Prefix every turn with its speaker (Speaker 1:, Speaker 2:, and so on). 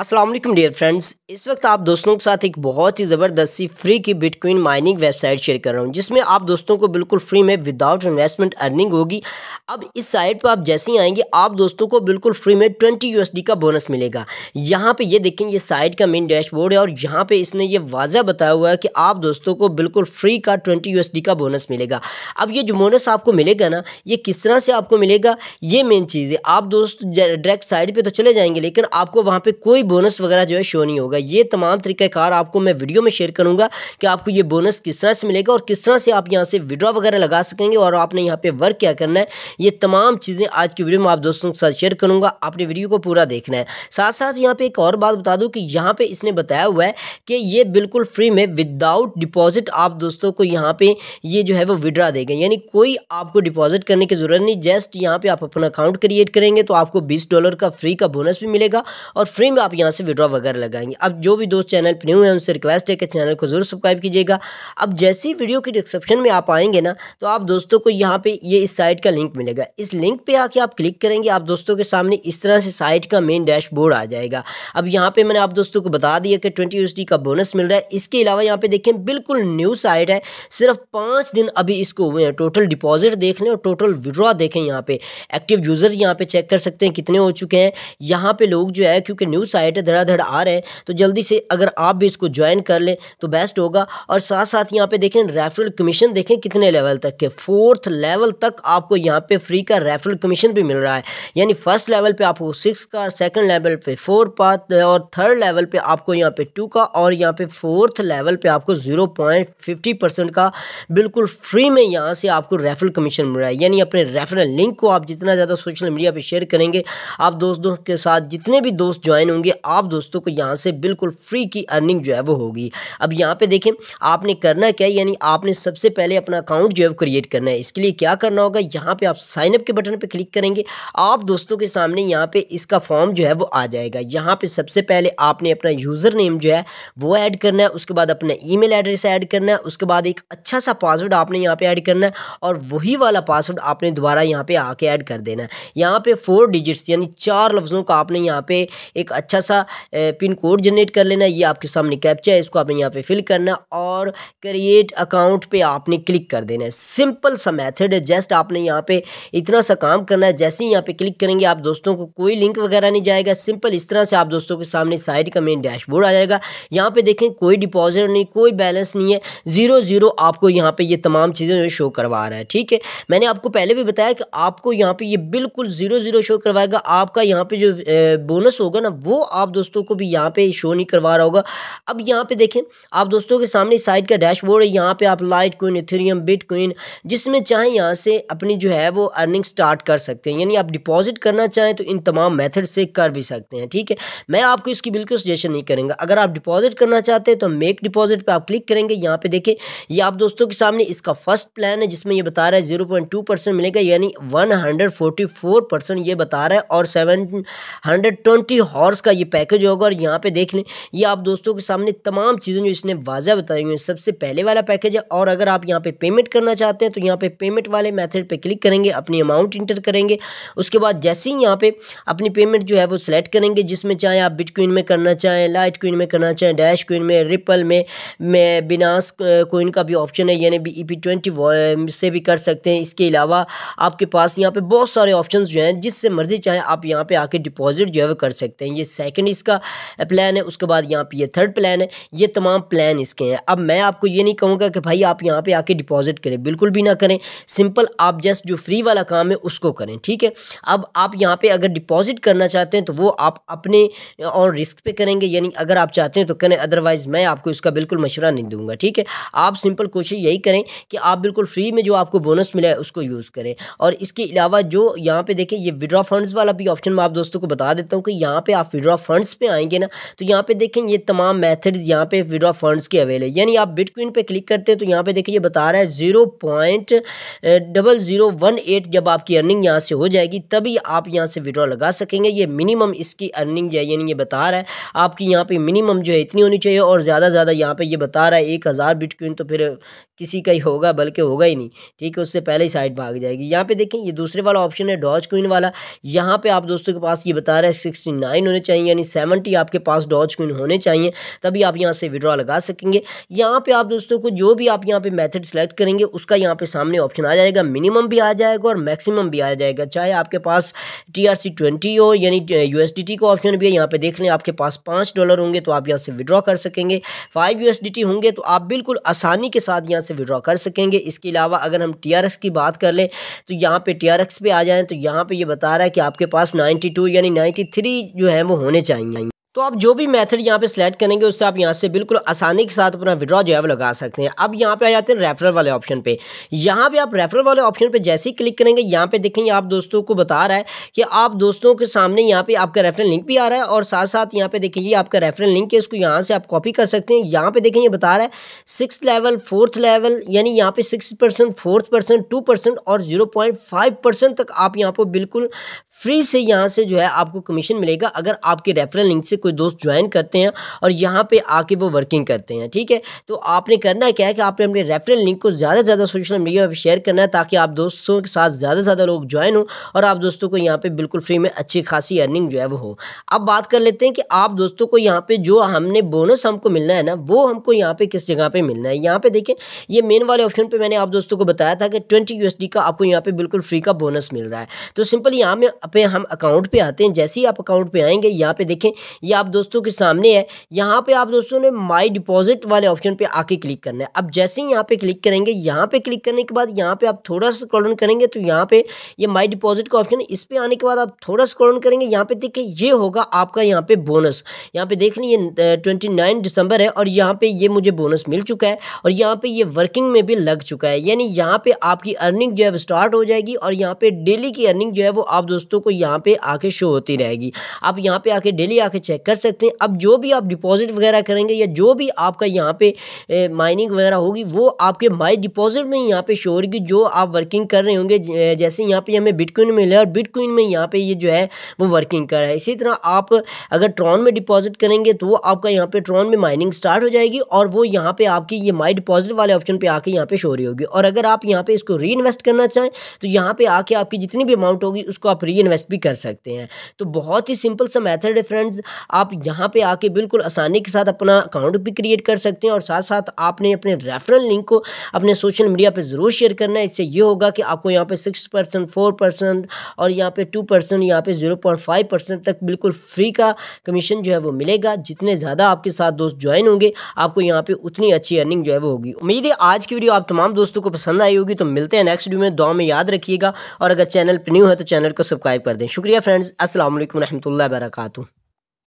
Speaker 1: Aslam dear friends इस वक्त आप दोस्तों के साथ एक बहुत ही ज़बरदस्त सी फ्री की बिटकॉइन माइनिंग वेबसाइट शेयर कर रहा हूँ जिसमें आप दोस्तों को बिल्कुल फ्री में विदाउट इन्वेस्टमेंट अर्निंग होगी अब इस साइट पर आप जैसे ही आएंगे आप दोस्तों को बिल्कुल फ्री में 20 डी का बोनस मिलेगा यहाँ पे ये देखें ये साइट का मेन डैशबोर्ड है और यहाँ पर इसने ये वाजह बताया हुआ है कि आप दोस्तों को बिल्कुल फ्री का ट्वेंटी यू का बोनस मिलेगा अब ये जो बोनस आपको मिलेगा ना ये किस तरह से आपको मिलेगा ये मेन चीज़ है आप दोस्त डायरेक्ट साइट पर तो चले जाएंगे लेकिन आपको वहाँ पर कोई बोनस वगैरह जो है शो नहीं होगा ये तमाम तरीक़ाकार आपको मैं वीडियो में शेयर करूँगा कि आपको ये बोनस किस तरह से मिलेगा और किस तरह से आप यहाँ से विड्रॉ वगैरह लगा सकेंगे और आपने यहाँ पर वर्क क्या करना है ये तमाम चीज़ें आज की वीडियो में आप दोस्तों के साथ शेयर करूँगा आपने वीडियो को पूरा देखना है साथ साथ यहाँ पर एक और बात बता दूँ कि यहाँ पर इसने बताया हुआ है कि ये बिल्कुल फ्री में विदाउट डिपॉजिट आप दोस्तों को यहाँ पर ये जो है वो विड्रा देंगे यानी कोई आपको डिपॉजिट करने की ज़रूरत नहीं जस्ट यहाँ पे आप अपना अकाउंट क्रिएट करेंगे तो आपको बीस डॉलर का फ्री का बोनस भी मिलेगा और फ्री में आप यहाँ से विड्रॉ वगैरह लगाएंगे अब जो भी दोस्त चैनल पर न्यू है उनसे रिक्वेस्ट है कि चैनल को ज़रूर सब्सक्राइब कीजिएगा अब जैसे ही वीडियो के डिस्क्रिप्शन में आप आएंगे ना तो आप दोस्तों को यहाँ पे ये इस साइट का लिंक मिलेगा इस लिंक पर आके आप क्लिक करेंगे आप दोस्तों के सामने इस तरह से साइट का मेन डैशबोर्ड आ जाएगा अब यहाँ पर मैंने आप दोस्तों को बता दिया कि ट्वेंटी यू का बोनस मिल रहा है इसके अलावा यहाँ पर देखें बिल्कुल न्यू साइट है सिर्फ पाँच दिन अभी इसको हुए हैं टोटल डिपॉजिट देख लें और टोटल विड्रॉ देखें यहाँ पर एक्टिव यूज़र यहाँ पर चेक कर सकते हैं कितने हो चुके हैं यहाँ पे लोग जो है क्योंकि न्यू साइटें धड़ाधड़ आ रहे हैं तो जल्दी से अगर आप भी इसको ज्वाइन कर लें तो बेस्ट होगा और साथ साथ यहाँ पे देखें रेफरल कमीशन देखें कितने लेवल तक के फोर्थ लेवल तक आपको यहाँ पे फ्री का रेफरल कमीशन भी मिल रहा है यानी फर्स्ट लेवल पे आपको सिक्स का सेकंड लेवल पे फोर पा और थर्ड लेवल पे आपको यहाँ पे टू का और यहाँ पे फोर्थ लेवल पे आपको ज़ीरो का बिल्कुल फ्री में यहाँ से आपको रेफरल कमीशन मिल रहा है यानी अपने रेफरल लिंक को आप जितना ज़्यादा सोशल मीडिया पर शेयर करेंगे आप दोस्तों के साथ जितने भी दोस्त ज्वाइन होंगे दोगे आप दोस्तों को यहाँ से बिल्कुल फ्री की अर्निंग जो है वो होगी अब यहाँ पे देखें आपने करना क्या यानी आपने सबसे पहले अपना अकाउंट जो है वो क्रिएट करना है इसके लिए क्या करना होगा यहाँ पे आप साइनअप के बटन पे क्लिक करेंगे आप दोस्तों के सामने यहाँ पे इसका फॉर्म जो है वो आ जाएगा यहाँ पे सबसे पहले आपने अपना यूज़र नेम जो है वो ऐड करना है उसके बाद अपना ई एड्रेस ऐड करना है उसके बाद एक अच्छा सा पासवर्ड आपने यहाँ पर ऐड करना है और वही वाला पासवर्ड आपने दोबारा यहाँ पर आके ऐड कर देना है यहाँ पर फोर डिजिट्स यानी चार लफ्ज़ों का आपने यहाँ पर एक अच्छा अच्छा सा पिन कोड जनरेट कर लेना ये आपके सामने कैप्चा है इसको आपने यहाँ पे फिल करना और क्रिएट अकाउंट पे आपने क्लिक कर देना है सिंपल सा मेथड है जस्ट आपने यहाँ पे इतना सा काम करना है जैसे ही यहाँ पे क्लिक करेंगे आप दोस्तों को कोई लिंक वगैरह नहीं जाएगा सिंपल इस तरह से आप दोस्तों के सामने साइट का मेन डैशबोर्ड आ जाएगा यहाँ पर देखें कोई डिपॉजिट नहीं कोई बैलेंस नहीं है ज़ीरो ज़ीरो आपको यहाँ पर ये तमाम चीज़ें शो करवा रहा है ठीक है मैंने आपको पहले भी बताया कि आपको यहाँ पे ये बिल्कुल ज़ीरो ज़ीरो शो करवाएगा आपका यहाँ पे जो बोनस होगा ना वो आप दोस्तों को भी यहाँ पे शो नहीं करवा रहा होगा अब यहाँ पे देखें आप दोस्तों के सामने साइड का डैशबोर्ड है यहाँ पे आप litecoin Ethereum bit bitcoin जिसमें चाहें यहाँ से अपनी जो है वो अर्निंग स्टार्ट कर सकते हैं यानी आप डिपॉजिट करना चाहें तो इन तमाम मैथड से कर भी सकते हैं ठीक है मैं आपको इसकी बिल्कुल सजेशन नहीं करेंगा अगर आप डिपॉजिट करना चाहते हैं तो मेक डिपॉजिट पर आप क्लिक करेंगे यहाँ पर देखें ये आप दोस्तों के सामने इसका फर्स्ट प्लान है जिसमें यह बता रहा है जीरो मिलेगा यानी वन ये बता रहा है और सेवन हंड्रेड ट्वेंटी हॉर्स का ये पैकेज होगा और यहाँ पे देख लें ये आप दोस्तों के सामने तमाम चीज़ें जो इसने वाजह बताई हुई हैं सबसे पहले वाला पैकेज है और अगर आप यहाँ पे पेमेंट करना चाहते हैं तो यहाँ पे पेमेंट वाले मेथड पे क्लिक करेंगे अपनी अमाउंट इंटर करेंगे उसके बाद जैसे ही यहाँ पे अपनी पेमेंट जो है वो सिलेक्ट करेंगे जिसमें चाहे आप बिटकॉइन में करना चाहें लाइट क्विन में करना चाहें डैश क्विन में रिपल में मैं बिनास कोइन का भी ऑप्शन है यानी बी ई पी से भी कर सकते हैं इसके अलावा आपके पास यहाँ पर बहुत सारे ऑप्शन जो हैं जिससे मर्जी चाहें आप यहाँ पर आके डिपॉजिट जो है वो कर सकते हैं ये सही सेकंड इसका प्लान है उसके बाद यहाँ पे ये थर्ड प्लान है ये तमाम प्लान इसके हैं अब मैं आपको ये नहीं कहूँगा कि भाई आप यहाँ पे आके डिपॉजिट करें बिल्कुल भी ना करें सिंपल आप जस्ट जो फ्री वाला काम है उसको करें ठीक है अब आप यहाँ पर अगर डिपॉजिट करना चाहते हैं तो वो आप अपने और रिस्क पर करेंगे यानी अगर आप चाहते हैं तो करें अदरवाइज़ मैं आपको इसका बिल्कुल मशवरा नहीं दूंगा ठीक है आप सिंपल कोशिश यही करें कि आप बिल्कुल फ्री में जो आपको बोनस मिला है उसको यूज़ करें और इसके अलावा जो यहाँ पे देखें ये विड्रॉ फंड्स वाला भी ऑप्शन मैं आप दोस्तों को बता देता हूँ कि यहाँ पे आप विड्रॉ विड्रॉ फंड्स पे आएंगे ना तो यहाँ पे देखें ये तमाम मेथड्स यहाँ पे विड्रॉ फंड्स के अवेल है यानी आप बिटकॉइन पे क्लिक करते हैं तो यहाँ पे देखिए ये बता रहा है zero point double zero one eight जब आपकी अर्निंग यहाँ से हो जाएगी तभी आप यहाँ से विड्रॉ लगा सकेंगे ये मिनिमम इसकी अर्निंग जो यानी ये बता रहा है आपकी यहाँ पर मिनिमम जो है इतनी होनी चाहिए और ज़्यादा ज़्यादा यहाँ पर ये बता रहा है एक हज़ार तो फिर किसी का ही होगा बल्कि होगा ही नहीं ठीक है उससे पहले ही साइड भाग जाएगी यहाँ पे देखें ये दूसरे वाला ऑप्शन है डॉज क्वीन वाला यहाँ पे आप दोस्तों के पास ये बता रहा है सिक्सटी होने चाहिए यानी सेवेंटी आपके पास डॉज क्वीन होने चाहिए तभी आप यहाँ से विड्रॉ लगा सकेंगे यहाँ पे आप दोस्तों को जो भी आप यहाँ पर मैथड सेलेक्ट करेंगे उसका यहाँ पर सामने ऑप्शन आ जाएगा मिनिमम भी आ जाएगा और मैक्सिमम भी आ जाएगा चाहे आपके पास टी आर सी ट्वेंटी हो यानी यू एस डी टी का ऑप्शन भी है यहाँ पे देख लें आपके पास पाँच डॉलर होंगे तो आप यहाँ से विड्रॉ कर सकेंगे five U S D T होंगे तो आप बिल्कुल आसानी के साथ यहाँ से विड्रॉ कर सकेंगे इसके अलावा अगर हम टी आर एक्स की बात कर लें तो यहाँ पे टी आर एक्स पे आ जाएँ तो यहाँ पे ये यह बता रहा है कि आपके पास नाइन्टी टू यानी नाइन्टी थ्री जो है वो होने चाहिए तो आप जो भी मेथड यहाँ पे सिलेक्ट करेंगे उससे आप यहाँ से बिल्कुल आसानी के साथ अपना विड्रॉ जो है वो लगा सकते हैं अब यहाँ पे आ जाते हैं रेफरल वाले ऑप्शन पे यहाँ पे आप रेफरल वाले ऑप्शन पे जैसे ही क्लिक करेंगे यहाँ पे देखेंगे आप दोस्तों को बता रहा है कि आप दोस्तों के सामने यहाँ पे आपका रेफरल लिंक भी आ रहा है और साथ साथ यहाँ पे देखेंगे आपका रेफरल लिंक है उसको यहाँ से आप कॉपी कर सकते हैं यहाँ पे देखेंगे बता रहा है सिक्स लेवल फोर्थ लेवल यानी यहाँ पे six percent fourth percent two percent और जीरो पॉइंट फाइव परसेंट तक आप यहाँ पर बिल्कुल फ्री से यहाँ से जो है आपको कमीशन मिलेगा अगर आपके रेफरल लिंक से कोई दोस्त ज्वाइन करते हैं और यहाँ पे आके वो वर्किंग करते हैं ठीक है तो आपने करना क्या है कि आपने अपने रेफरल लिंक को ज़्यादा से ज़्यादा सोशल मीडिया पर शेयर करना है ताकि आप दोस्तों के साथ ज़्यादा से ज़्यादा लोग ज्वाइन हों और आप दोस्तों को यहाँ पर बिल्कुल फ्री में अच्छी खासी अर्निंग जो है वो हो अब बात कर लेते हैं कि आप दोस्तों को यहाँ पर जो हमने बोनस हमको मिलना है ना वो हमको यहाँ पर किस जगह पर मिलना है यहाँ पर देखें ये मेन वाले ऑप्शन पर मैंने आप दोस्तों को बताया था कि ट्वेंटी यू का आपको यहाँ पर बिल्कुल फ्री का बोनस मिल रहा है तो सिंपल यहाँ में पे हम अकाउंट पे आते हैं जैसे ही आप अकाउंट पे आएंगे यहाँ पे देखें ये आप दोस्तों के सामने है यहाँ पे आप दोस्तों ने माई डिपॉजिट वाले ऑप्शन पे आके क्लिक करना है अब जैसे ही यहाँ पे क्लिक करेंगे यहाँ पे क्लिक करने के बाद यहाँ पे आप थोड़ा सा स्क्रॉल करेंगे तो यहाँ पे ये माई डिपॉजिट का ऑप्शन है इस पर आने के बाद आप थोड़ा स्क्रॉल करेंगे यहाँ पे देखिए ये होगा आपका यहाँ पे बोनस यहाँ पे देख लीजिए ट्वेंटी दिसंबर है और यहाँ पे ये मुझे बोनस मिल चुका है और यहाँ पे ये वर्किंग में भी लग चुका है यानी यहाँ पे आपकी अर्निंग जो है स्टार्ट हो जाएगी और यहाँ पे डेली की अर्निंग जो है वो आप दोस्तों दोस्तों को यहाँ पे आके शो होती रहेगी आप यहाँ पे आके डेली आके चेक कर सकते हैं अब जो भी आप डिपॉजिट वगैरह करेंगे या जो भी आपका यहाँ पे माइनिंग वगैरह होगी वो आपके माई डिपॉजिट में यहाँ पे शो होगी जो आप वर्किंग कर रहे होंगे जैसे यहाँ पे हमें बिटकॉइन मिले और बिटकॉइन में यहाँ पे ये जो है वो वर्किंग कर रहा है इसी तरह आप अगर ट्रॉन में डिपॉजिट करेंगे तो वो आपका यहाँ पे ट्रॉन में माइनिंग स्टार्ट हो जाएगी और वो यहाँ पे आपकी ये माई डिपॉजिट वाले ऑप्शन पे आके यहाँ पे शो रही होगी और अगर आप यहाँ पे इसको री करना चाहें तो यहाँ पे आके आपकी जितनी भी अमाउंट होगी उसको आप री इन्वेस्ट भी कर सकते हैं तो बहुत ही सिंपल सा मेथड है फ्रेंड्स आप यहाँ पे आके बिल्कुल आसानी के साथ अपना अकाउंट भी क्रिएट कर सकते हैं और साथ साथ आपने अपने रेफरल लिंक को अपने सोशल मीडिया पर ज़रूर शेयर करना है इससे ये होगा कि आपको यहाँ पर सिक्स परसेंट फोर परसेंट और यहाँ पर टू परसेंट यहाँ पर ज़ीरो पॉइंट फाइव परसेंट तक बिल्कुल फ्री का कमीशन जो है वो मिलेगा जितने ज़्यादा आपके साथ दोस्त ज्वाइन होंगे आपको यहाँ पर उतनी अच्छी अर्निंग जो है वो होगी उम्मीद है आज की वीडियो आप तमाम दोस्तों को पसंद आई होगी तो मिलते हैं नेक्स्ट वीडियो में दो में याद रखिएगा और अगर चैनल पर न्यू है तो चैनल को सब्सक्राइब सब्सक्राइब कर दें शुक्रिया फ्रेंड्स असल वरहमल वर्का